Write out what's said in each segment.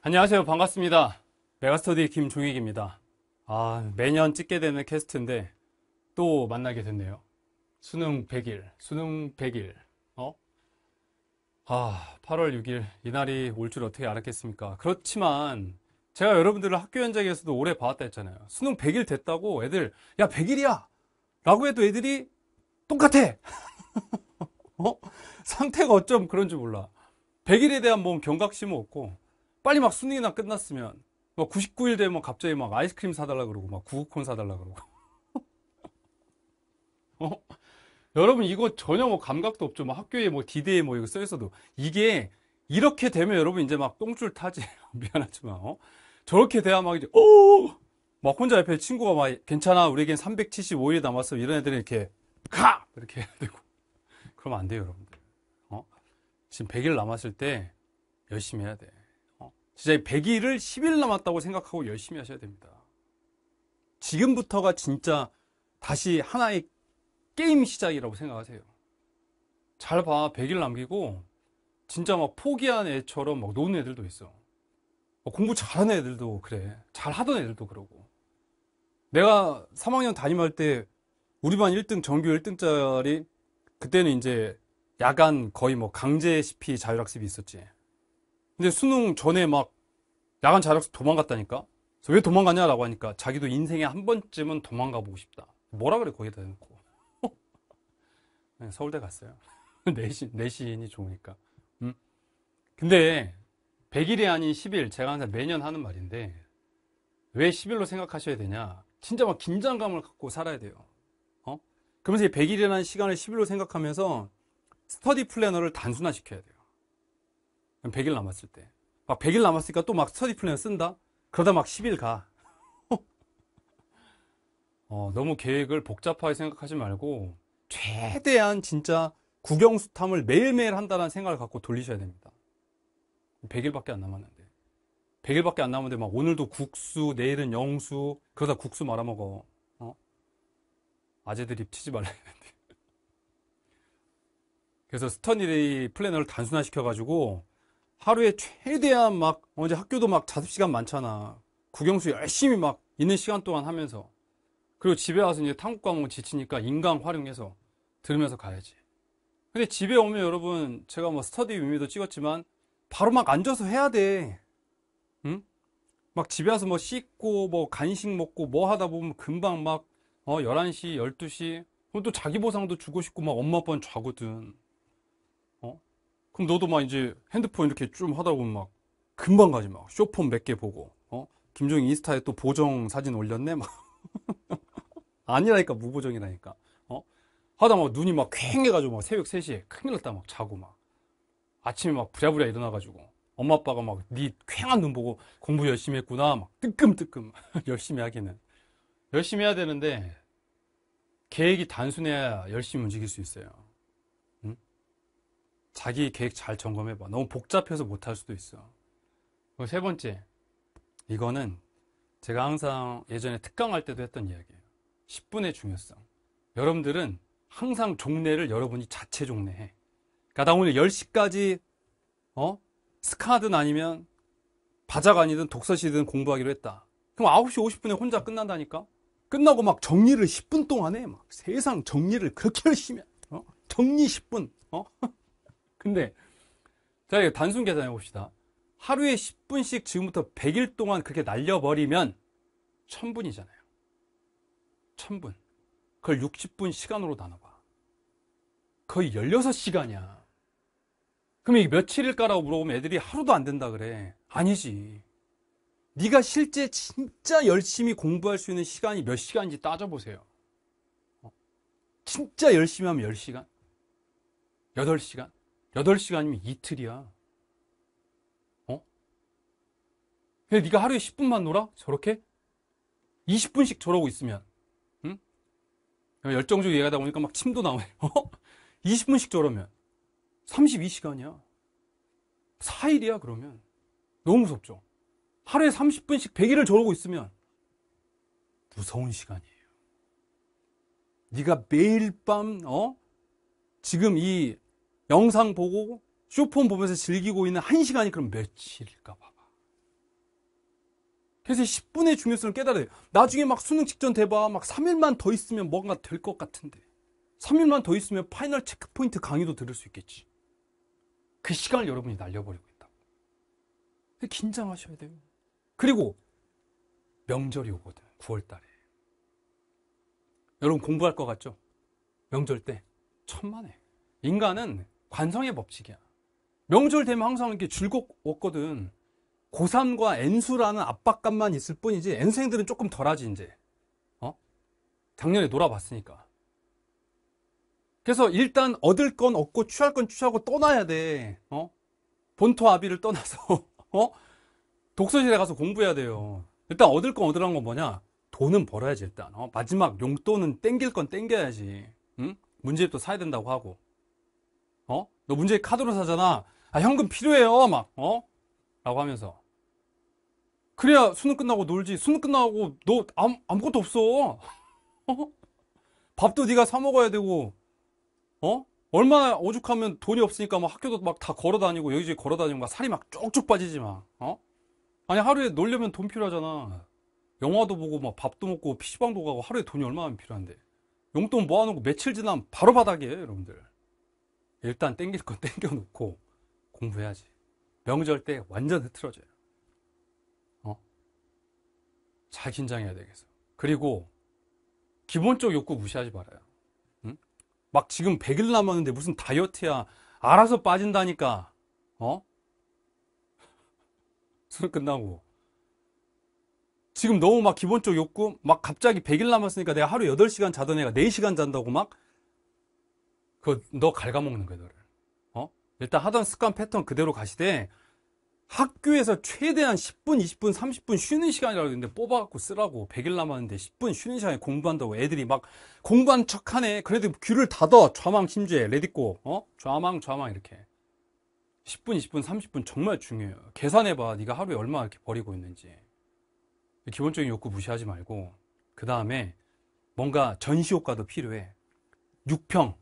안녕하세요. 반갑습니다. 메가스터디 김종익입니다. 아, 매년 찍게 되는 캐스트인데 또 만나게 됐네요. 수능 100일, 수능 100일. 어? 아, 8월 6일 이날이 올 줄 어떻게 알았겠습니까? 그렇지만 제가 여러분들을 학교 현장에서도 오래 봐왔다 했잖아요. 수능 100일 됐다고 애들 야, 100일이야. 라고 해도 애들이 똑같아. 어? 상태가 어쩜 그런지 몰라. 100일에 대한 뭔 경각심은 없고 빨리 막순위이나 끝났으면 뭐 막 99일 되면 갑자기 막 아이스크림 사달라 그러고 막 구우콘 사달라 그러고 어? 여러분 이거 전혀 뭐 감각도 없죠 뭐 학교에 뭐 디데이 뭐 이거 써 있어도 이게 이렇게 되면 여러분 이제 막 똥줄 타지 미안하지만 어? 저렇게 돼야 막 이제 오막 어? 혼자 옆에 친구가 막 괜찮아 우리에겐 375일 남았어 이런 애들은 이렇게 가 이렇게 해야 되고 그러면 안 돼요 여러분들 어? 지금 100일 남았을 때 열심히 해야 돼 진짜 100일을 10일 남았다고 생각하고 열심히 하셔야 됩니다. 지금부터가 진짜 다시 하나의 게임 시작이라고 생각하세요. 잘 봐. 100일 남기고 진짜 막 포기한 애처럼 막 노는 애들도 있어. 공부 잘하는 애들도 그래. 잘하던 애들도 그러고. 내가 3학년 담임할 때 우리 반 1등 전교 1등짜리 그때는 이제 야간 거의 뭐 강제 시피 자율학습이 있었지. 근데 수능 전에 막 야간 자력서 도망갔다니까 그래서 왜도망가냐라고 하니까 자기도 인생에 한 번쯤은 도망가 보고 싶다 뭐라 그래 거기다 놓고 네, 서울대 갔어요 내신, 내신이 좋으니까 음? 근데 100일이 아닌 10일 제가 항상 매년 하는 말인데 왜 10일로 생각하셔야 되냐 진짜 막 긴장감을 갖고 살아야 돼요 어? 그러면서 100일이라는 시간을 10일로 생각하면서 스터디 플래너를 단순화시켜야 돼요 100일 남았을 때막 100일 남았으니까 또 막 스터디 플랜 쓴다? 그러다 막 10일 가. 어, 너무 계획을 복잡하게 생각하지 말고 최대한 진짜 구경수탐을 매일매일 한다는 생각을 갖고 돌리셔야 됩니다. 100일밖에 안 남았는데. 100일밖에 안 남았는데 막 오늘도 국수, 내일은 영수, 그러다 국수 말아먹어. 어? 아재들 입 치지 말라 했는데. 그래서 스턴일의 플래너를 단순화시켜가지고 하루에 최대한 막 어, 제 학교도 막 자습 시간 많잖아. 국영수 열심히 막 있는 시간 동안 하면서 그리고 집에 와서 이제 탐구 광고 지치니까 인강 활용해서 들으면서 가야지. 근데 집에 오면 여러분 제가 뭐 스터디 뮤미도 찍었지만 바로 막 앉아서 해야 돼. 응? 막 집에 와서 뭐 씻고 뭐 간식 먹고 뭐 하다 보면 금방 막 어, 11시, 12시 그럼 또 자기 보상도 주고 싶고 막 엄마 아빠는 자거든. 그럼 너도 막 이제 핸드폰 이렇게 좀 하다 보면 막 금방 가지 막 쇼폰 몇 개 보고 어 김종인 인스타에 또 보정 사진 올렸네 막 아니라니까 무보정이라니까 어 하다 막 눈이 막 퀭해가지고 막 새벽 3시에 큰일 났다 막 자고 막 아침에 막 부랴부랴 일어나가지고 엄마 아빠가 막네 퀭한 눈 보고 공부 열심히 했구나 막 뜨끔뜨끔 열심히 하기는 열심히 해야 되는데 계획이 단순해야 열심히 움직일 수 있어요 자기 계획 잘 점검해봐. 너무 복잡해서 못할 수도 있어. 그세 번째, 이거는 제가 항상 예전에 특강할 때도 했던 이야기예요. 10분의 중요성. 여러분들은 항상 종례를 여러분이 자체 종례해. 그러니까 나 오늘 10시까지 어? 스카든 아니면 바자간이든 독서시든 공부하기로 했다. 그럼 9시 50분에 혼자 끝난다니까? 끝나고 막 정리를 10분 동안 해. 막 세상 정리를 그렇게 열심히 해. 어? 정리 10분. 어? 근데 자, 이거 단순 계산해 봅시다. 하루에 10분씩 지금부터 100일 동안 그렇게 날려버리면 1000분이잖아요. 1000분. 그걸 60분 시간으로 나눠봐. 거의 16시간이야. 그럼 이게 며칠일까라고 물어보면 애들이 하루도 안 된다 그래. 아니지. 네가 실제 진짜 열심히 공부할 수 있는 시간이 몇 시간인지 따져보세요. 어? 진짜 열심히 하면 10시간? 8시간? 8시간이면 이틀이야 어? 근데 네가 하루에 10분만 놀아? 저렇게? 20분씩 저러고 있으면 응? 열정적으로 얘기하다 보니까 막 침도 나와요 20분씩 어? 저러면 32시간이야 4일이야 그러면 너무 무섭죠 하루에 30분씩 100일을 저러고 있으면 무서운 시간이에요 네가 매일 밤 어? 지금 이 영상 보고 쇼폰 보면서 즐기고 있는 한 시간이 그럼 며칠일까 봐봐. 그래서 10분의 중요성을 깨달아요. 나중에 막 수능 직전 돼봐. 막 3일만 더 있으면 뭔가 될 것 같은데. 3일만 더 있으면 파이널 체크포인트 강의도 들을 수 있겠지. 그 시간을 여러분이 날려버리고 있다. 긴장하셔야 돼요. 그리고 명절이 오거든. 9월 달에. 여러분 공부할 것 같죠? 명절 때 천만에. 인간은 관성의 법칙이야. 명절 되면 항상 이렇게 즐겁거든. 고3과 N수라는 압박감만 있을 뿐이지 N생들은 조금 덜하지 이제. 어? 작년에 놀아봤으니까. 그래서 일단 얻을 건 얻고 취할 건 취하고 떠나야 돼. 어? 본토 아비를 떠나서 어? 독서실에 가서 공부해야 돼요. 일단 얻을 건얻으라는건 뭐냐? 돈은 벌어야지 일단. 어? 마지막 용돈은 땡길 건 땡겨야지. 응? 문제집도 사야 된다고 하고. 어? 너 문제 카드로 사잖아. 아, 현금 필요해요. 막, 어? 라고 하면서. 그래야 수능 끝나고 놀지. 수능 끝나고 너 아무, 아무것도 없어. 어? 밥도 네가 사 먹어야 되고, 어? 얼마나 오죽하면 돈이 없으니까 막 학교도 막 다 걸어 다니고, 여기저기 걸어 다니고, 막 살이 막 쪽쪽 빠지지 마. 어? 아니, 하루에 놀려면 돈 필요하잖아. 영화도 보고, 막 밥도 먹고, PC방도 가고, 하루에 돈이 얼마나 필요한데. 용돈 모아놓고 며칠 지나면 바로 바닥이에요, 여러분들. 일단 땡길 건 땡겨놓고 공부해야지. 명절 때 완전 흐트러져요. 어? 잘 긴장해야 되겠어. 그리고 기본적 욕구 무시하지 말아요. 응? 막 지금 100일 남았는데 무슨 다이어트야. 알아서 빠진다니까. 어? 술 끝나고. 지금 너무 막 기본적 욕구, 막 갑자기 100일 남았으니까 내가 하루 8시간 자던 애가 4시간 잔다고 막 그너 갉아먹는 거야, 너를. 어? 일단 하던 습관 패턴 그대로 가시되 학교에서 최대한 10분, 20분, 30분 쉬는 시간이라고 했는데 뽑아갖고 쓰라고 100일 남았는데 10분 쉬는 시간에 공부한다고 애들이 막 공부한 척하네 그래도 귀를 닫아 좌망 심지에 레디꼬 어? 좌망 좌망 이렇게 10분, 20분, 30분 정말 중요해요 계산해봐 네가 하루에 얼마 이렇게 버리고 있는지 기본적인 욕구 무시하지 말고 그 다음에 뭔가 전시 효과도 필요해 6평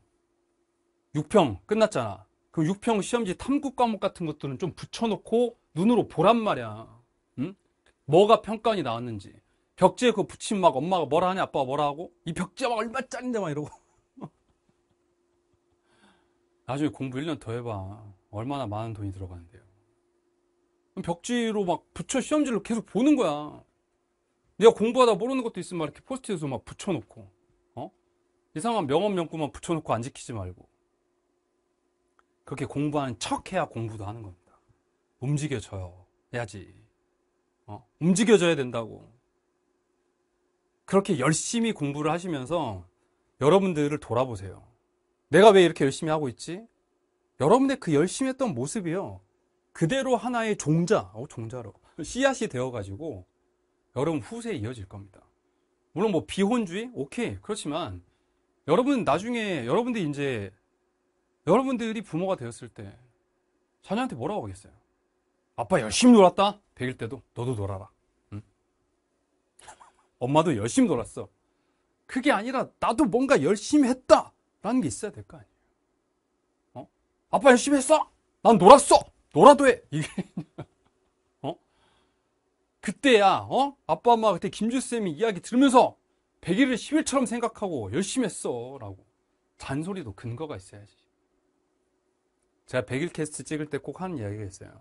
6평 끝났잖아. 그 6평 시험지 탐구 과목 같은 것들은 좀 붙여놓고 눈으로 보란 말이야. 응? 뭐가 평가원이 나왔는지. 벽지에 그붙이막 엄마가 뭐라 하냐, 아빠가 뭐라 하고, 이 벽지가 막 얼마짜린데 막 이러고. 나중에 공부 1년 더 해봐. 얼마나 많은 돈이 들어가는데요. 벽지로 막 붙여 시험지를 계속 보는 거야. 내가 공부하다 모르는 것도 있으면 막 이렇게 포스트잇으로 막 붙여놓고, 어? 이상한 명언 명구만 붙여놓고 안 지키지 말고. 그렇게 공부하는 척 해야 공부도 하는 겁니다. 움직여줘야지. 어? 움직여줘야 된다고. 그렇게 열심히 공부를 하시면서 여러분들을 돌아보세요. 내가 왜 이렇게 열심히 하고 있지? 여러분의 그 열심히 했던 모습이요. 그대로 하나의 종자, 어, 종자로. 씨앗이 되어가지고 여러분 후세에 이어질 겁니다. 물론 뭐 비혼주의? 오케이. 그렇지만 여러분 나중에 여러분들이 이제 여러분들이 부모가 되었을 때 자녀한테 뭐라고 하겠어요? 아빠 열심히 놀았다? 100일 때도 너도 놀아라. 응? 엄마도 열심히 놀았어. 그게 아니라 나도 뭔가 열심히 했다! 라는 게 있어야 될 거 아니에요. 어? 아빠 열심히 했어! 난 놀았어! 놀아도 해! 이게. 어? 그때야, 어? 아빠, 엄마 그때 김주쌤이 이야기 들으면서 100일을 10일처럼 생각하고 열심히 했어. 라고. 잔소리도 근거가 있어야지. 제가 100일 캐스트 찍을 때 꼭 하는 이야기가 있어요.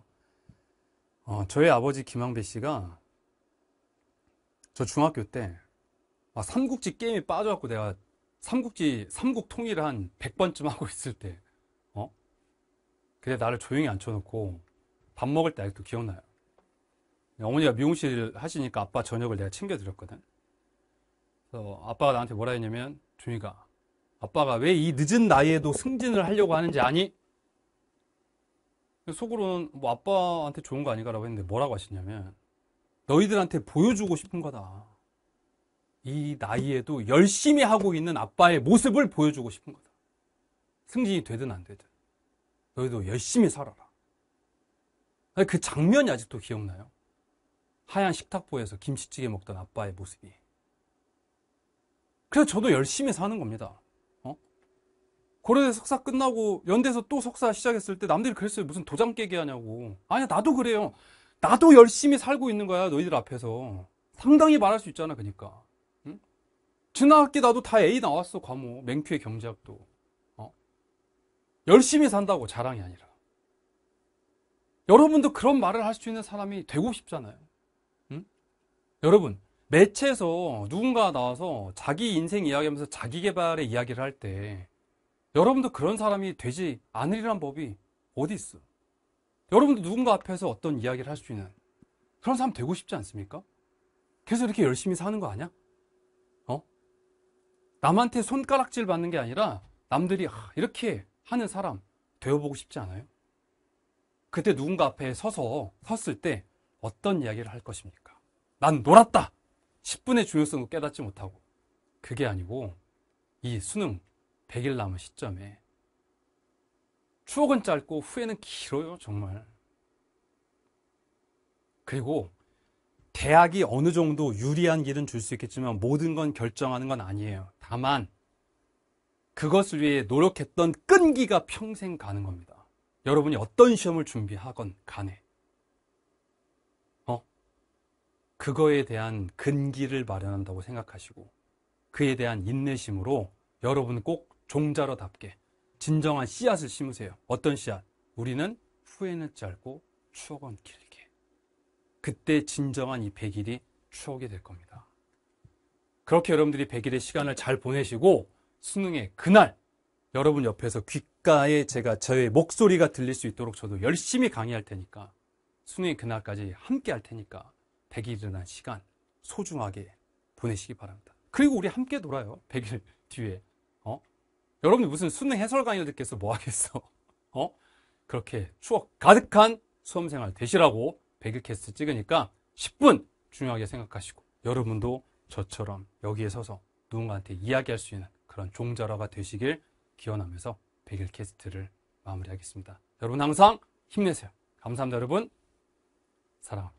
어, 저희 아버지 김항배 씨가 저 중학교 때 아, 삼국지 게임에 빠져갖고 내가 삼국지 삼국 통일을 한 100번쯤 하고 있을 때 어? 근데 나를 조용히 앉혀놓고 밥 먹을 때 아직도 기억나요. 어머니가 미용실 하시니까 아빠 저녁을 내가 챙겨드렸거든. 그래서 아빠가 나한테 뭐라 했냐면 준이가 아빠가 왜 이 늦은 나이에도 승진을 하려고 하는지 아니? 속으로는 뭐 아빠한테 좋은 거 아닌가라고 했는데 뭐라고 하시냐면 너희들한테 보여주고 싶은 거다. 이 나이에도 열심히 하고 있는 아빠의 모습을 보여주고 싶은 거다. 승진이 되든 안 되든 너희도 열심히 살아라. 그 장면이 아직도 기억나요. 하얀 식탁보에서 김치찌개 먹던 아빠의 모습이. 그래서 저도 열심히 사는 겁니다. 고려대 석사 끝나고 연대에서 또 석사 시작했을 때 남들이 그랬어요. 무슨 도장 깨기 하냐고. 아니야, 나도 그래요. 나도 열심히 살고 있는 거야, 너희들 앞에서. 상당히 말할 수 있잖아, 그니까. 응? 지난 학기 나도 다 A 나왔어, 과목. 맹큐의 경제학도. 어? 열심히 산다고 자랑이 아니라. 여러분도 그런 말을 할 수 있는 사람이 되고 싶잖아요. 응? 여러분, 매체에서 누군가 나와서 자기 인생 이야기하면서 자기 개발의 이야기를 할 때, 여러분도 그런 사람이 되지 않으리란 법이 어디 있어? 여러분도 누군가 앞에서 어떤 이야기를 할 수 있는 그런 사람 되고 싶지 않습니까? 그래서 이렇게 열심히 사는 거 아니야? 어? 남한테 손가락질 받는 게 아니라 남들이 아, 이렇게 하는 사람 되어보고 싶지 않아요? 그때 누군가 앞에 서서 섰을 때 어떤 이야기를 할 것입니까? 난 놀았다! 10분의 중요성도 깨닫지 못하고 그게 아니고 이 수능 100일 남은 시점에 추억은 짧고 후회는 길어요 정말 그리고 대학이 어느 정도 유리한 길은 줄 수 있겠지만 모든 건 결정하는 건 아니에요 다만 그것을 위해 노력했던 끈기가 평생 가는 겁니다 여러분이 어떤 시험을 준비하건 간에 어? 그거에 대한 근기를 마련한다고 생각하시고 그에 대한 인내심으로 여러분 꼭 종자로답게 진정한 씨앗을 심으세요. 어떤 씨앗? 우리는 후회는 짧고 추억은 길게. 그때 진정한 이 100일이 추억이 될 겁니다. 그렇게 여러분들이 100일의 시간을 잘 보내시고 수능의 그날 여러분 옆에서 귓가에 제가 저의 목소리가 들릴 수 있도록 저도 열심히 강의할 테니까 수능의 그날까지 함께 할 테니까 100일이라는 시간 소중하게 보내시기 바랍니다. 그리고 우리 함께 놀아요. 100일 뒤에. 여러분이 무슨 수능 해설 강의를 듣겠어 뭐 하겠어 어? 그렇게 추억 가득한 수험생활 되시라고 100일 캐스트 찍으니까 10분 중요하게 생각하시고 여러분도 저처럼 여기에 서서 누군가한테 이야기할 수 있는 그런 종자라가 되시길 기원하면서 100일 캐스트를 마무리하겠습니다. 여러분 항상 힘내세요. 감사합니다 여러분. 사랑합니다.